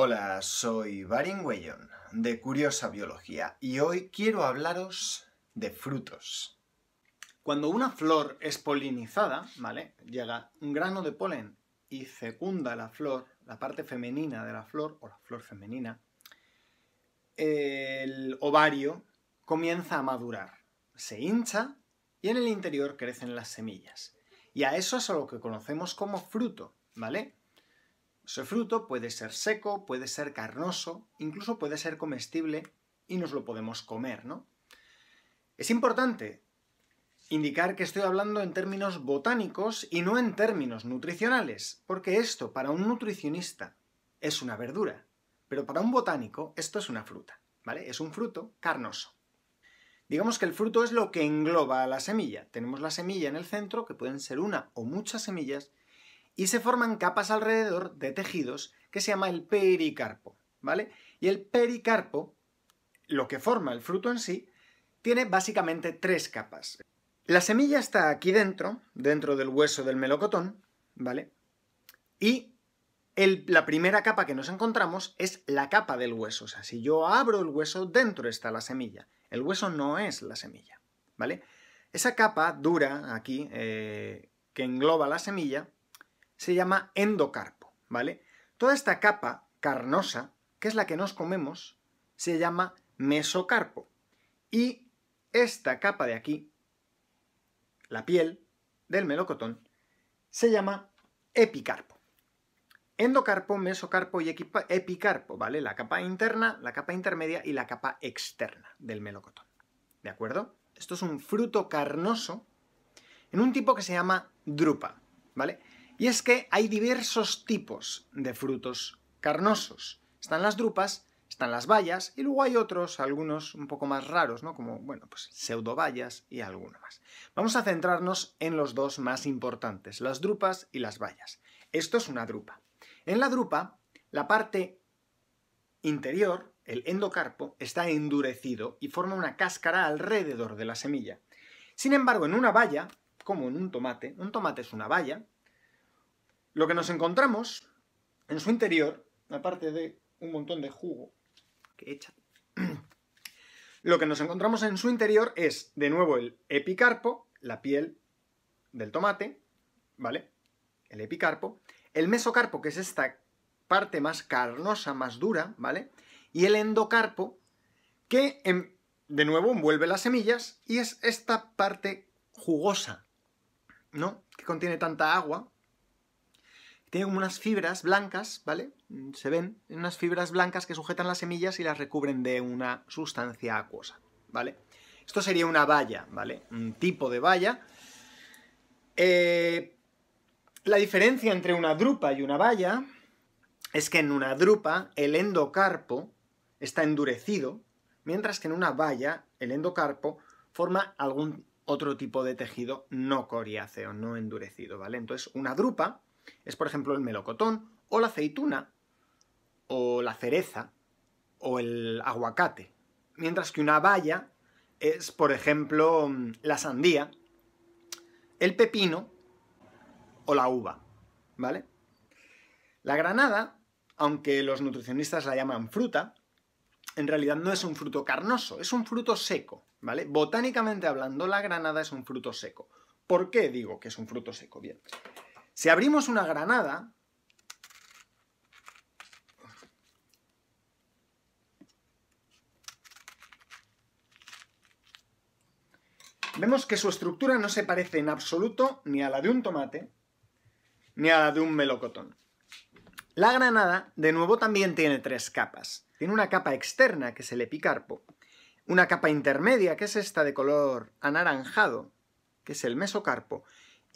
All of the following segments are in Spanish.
Hola, soy Barin de Curiosa Biología, y hoy quiero hablaros de frutos. Cuando una flor es polinizada, ¿vale? Llega un grano de polen y fecunda la flor, la parte femenina de la flor, o la flor femenina, el ovario comienza a madurar, se hincha y en el interior crecen las semillas. Y a eso es a lo que conocemos como fruto, ¿vale? Su fruto puede ser seco, puede ser carnoso, incluso puede ser comestible y nos lo podemos comer, ¿no? Es importante indicar que estoy hablando en términos botánicos y no en términos nutricionales, porque esto para un nutricionista es una verdura, pero para un botánico esto es una fruta, ¿vale? Es un fruto carnoso. Digamos que el fruto es lo que engloba a la semilla. Tenemos la semilla en el centro, que pueden ser una o muchas semillas, y se forman capas alrededor de tejidos que se llama el pericarpo, ¿vale? Y el pericarpo, lo que forma el fruto en sí, tiene básicamente tres capas. La semilla está aquí dentro, dentro del hueso del melocotón, ¿vale? Y la primera capa que nos encontramos es la capa del hueso. O sea, si yo abro el hueso, dentro está la semilla. El hueso no es la semilla, ¿vale? Esa capa dura aquí, eh, que engloba la semilla, se llama endocarpo, ¿vale? Toda esta capa carnosa, que es la que nos comemos, se llama mesocarpo. Y esta capa de aquí, la piel del melocotón, se llama epicarpo. Endocarpo, mesocarpo y epicarpo, ¿vale? La capa interna, la capa intermedia y la capa externa del melocotón. ¿De acuerdo? Esto es un fruto carnoso en un tipo que se llama drupa, ¿vale? Y es que hay diversos tipos de frutos carnosos. Están las drupas, están las bayas y luego hay otros, algunos un poco más raros, ¿no? Como, bueno, pues pseudobayas y algunos más. Vamos a centrarnos en los dos más importantes, las drupas y las bayas. Esto es una drupa. En la drupa, la parte interior, el endocarpo, está endurecido y forma una cáscara alrededor de la semilla. Sin embargo, en una baya, como en un tomate, un tomate es una valla. Lo que nos encontramos en su interior, aparte de un montón de jugo que echa, lo que nos encontramos en su interior es, de nuevo, el epicarpo, la piel del tomate, ¿vale? El epicarpo, el mesocarpo, que es esta parte más carnosa, más dura, ¿vale? Y el endocarpo, que em, de nuevo envuelve las semillas y es esta parte jugosa, ¿no? Que contiene tanta agua tiene como unas fibras blancas, ¿vale? Mm, se ven unas fibras blancas que sujetan las semillas y las recubren de una sustancia acuosa, ¿vale? Esto sería una valla, ¿vale? Un tipo de valla. Eh, la diferencia entre una drupa y una valla es que en una drupa el endocarpo está endurecido, mientras que en una valla el endocarpo forma algún otro tipo de tejido no coriáceo, no endurecido, ¿vale? Entonces, una drupa es por ejemplo el melocotón o la aceituna o la cereza o el aguacate. Mientras que una baya es por ejemplo la sandía, el pepino o la uva. ¿Vale? La granada, aunque los nutricionistas la llaman fruta, en realidad no es un fruto carnoso, es un fruto seco, ¿vale? Botánicamente hablando, la granada es un fruto seco. ¿Por qué digo que es un fruto seco? Bien, si abrimos una granada, vemos que su estructura no se parece en absoluto ni a la de un tomate, ni a la de un melocotón. La granada, de nuevo, también tiene tres capas. Tiene una capa externa, que es el epicarpo, una capa intermedia, que es esta de color anaranjado, que es el mesocarpo,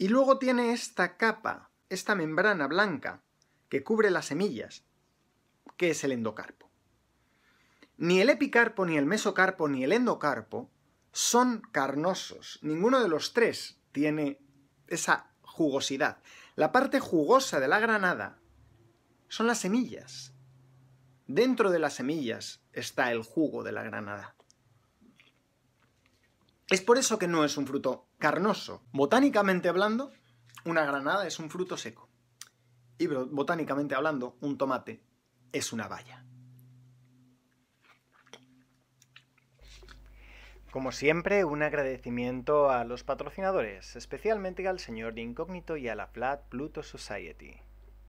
y luego tiene esta capa, esta membrana blanca, que cubre las semillas, que es el endocarpo. Ni el epicarpo, ni el mesocarpo, ni el endocarpo son carnosos. Ninguno de los tres tiene esa jugosidad. La parte jugosa de la granada son las semillas. Dentro de las semillas está el jugo de la granada. Es por eso que no es un fruto carnoso. Botánicamente hablando, una granada es un fruto seco. Y botánicamente hablando, un tomate es una valla. Como siempre, un agradecimiento a los patrocinadores, especialmente al señor de Incógnito y a la Flat Pluto Society.